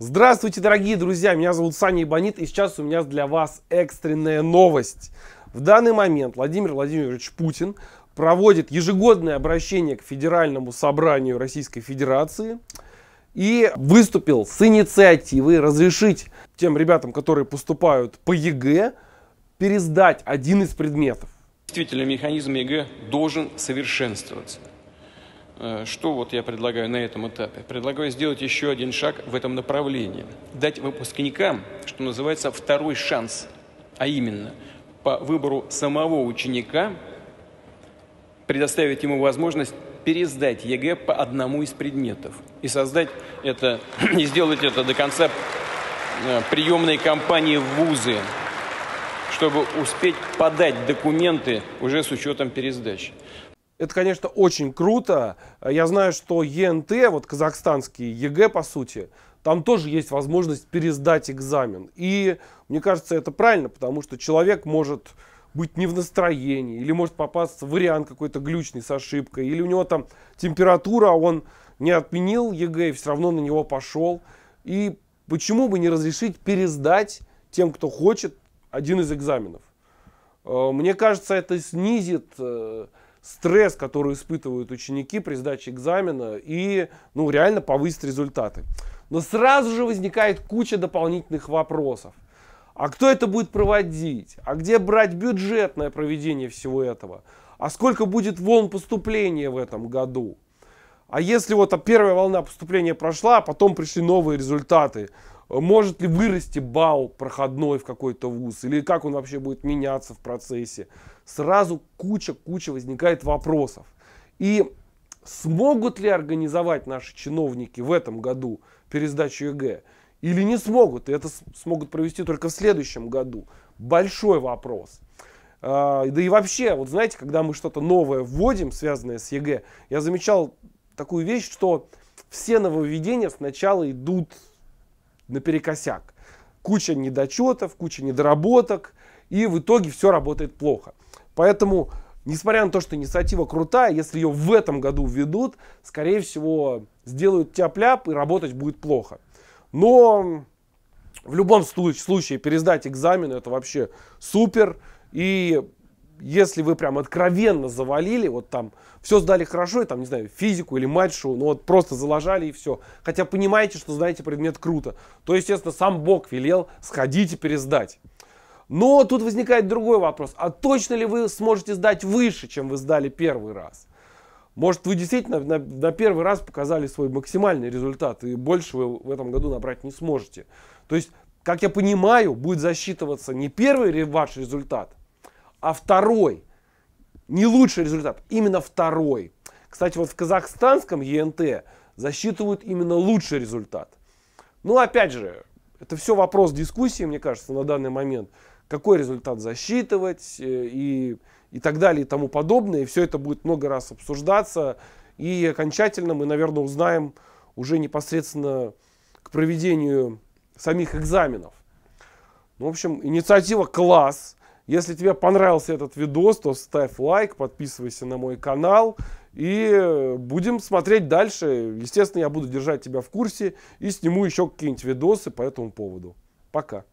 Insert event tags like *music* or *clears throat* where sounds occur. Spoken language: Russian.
Здравствуйте, дорогие друзья! Меня зовут Саня Ибанит, и сейчас у меня для вас экстренная новость. В данный момент Владимир Владимирович Путин проводит ежегодное обращение к Федеральному собранию Российской Федерации и выступил с инициативой разрешить тем ребятам, которые поступают по ЕГЭ, пересдать один из предметов. Действительно, механизм ЕГЭ должен совершенствоваться. Э, что вот я предлагаю на этом этапе? Предлагаю сделать еще один шаг в этом направлении. Дать выпускникам, что называется, второй шанс, а именно по выбору самого ученика предоставить ему возможность пересдать ЕГЭ по одному из предметов и создать это, *clears throat* и сделать это до конца э, приемной кампании в ВУЗы, чтобы успеть подать документы уже с учетом пересдачи. Это, конечно, очень круто. Я знаю, что ЕНТ, вот казахстанский ЕГЭ, по сути, там тоже есть возможность пересдать экзамен. И мне кажется, это правильно, потому что человек может быть не в настроении, или может попасться вариант какой-то глючный с ошибкой, или у него там температура, а он не отменил ЕГЭ и все равно на него пошел. И почему бы не разрешить пересдать тем, кто хочет, один из экзаменов? Э, мне кажется, это снизит э, стресс, который испытывают ученики при сдаче экзамена и ну, реально повысить результаты. Но сразу же возникает куча дополнительных вопросов. А кто это будет проводить? А где брать бюджетное проведение всего этого? А сколько будет волн поступления в этом году? А если вот первая волна поступления прошла, а потом пришли новые результаты, может ли вырасти бал проходной в какой-то вуз, или как он вообще будет меняться в процессе. Сразу куча-куча возникает вопросов. И смогут ли организовать наши чиновники в этом году пересдачу ЕГЭ, или не смогут, и это смогут провести только в следующем году. Большой вопрос. А, да и вообще, вот знаете, когда мы что-то новое вводим, связанное с ЕГЭ, я замечал такую вещь, что все нововведения сначала идут наперекосяк. Куча недочетов, куча недоработок, и в итоге все работает плохо. Поэтому, несмотря на то, что инициатива крутая, если ее в этом году введут, скорее всего, сделают тяп-ляп и работать будет плохо. Но в любом случае, пересдать экзамен это вообще супер. И если вы прям откровенно завалили, вот там все сдали хорошо, и там, не знаю, физику или матишу, ну вот просто заложали и все. Хотя понимаете, что знаете предмет круто, то, естественно, сам Бог велел сходить и пересдать. Но тут возникает другой вопрос. А точно ли вы сможете сдать выше, чем вы сдали первый раз? Может, вы действительно на, на первый раз показали свой максимальный результат, и больше вы в этом году набрать не сможете. То есть, как я понимаю, будет засчитываться не первый ваш результат – а второй. Не лучший результат, именно второй. Кстати, вот в казахстанском ЕНТ засчитывают именно лучший результат. Ну, опять же, это все вопрос дискуссии, мне кажется, на данный момент. Какой результат засчитывать э, и, и так далее и тому подобное. И все это будет много раз обсуждаться. И окончательно мы, наверное, узнаем уже непосредственно к проведению самих экзаменов. Ну, в общем, инициатива класс. Если тебе понравился этот видос, то ставь лайк, подписывайся на мой канал и э, будем смотреть дальше. Естественно, я буду держать тебя в курсе и сниму еще какие-нибудь видосы по этому поводу. Пока.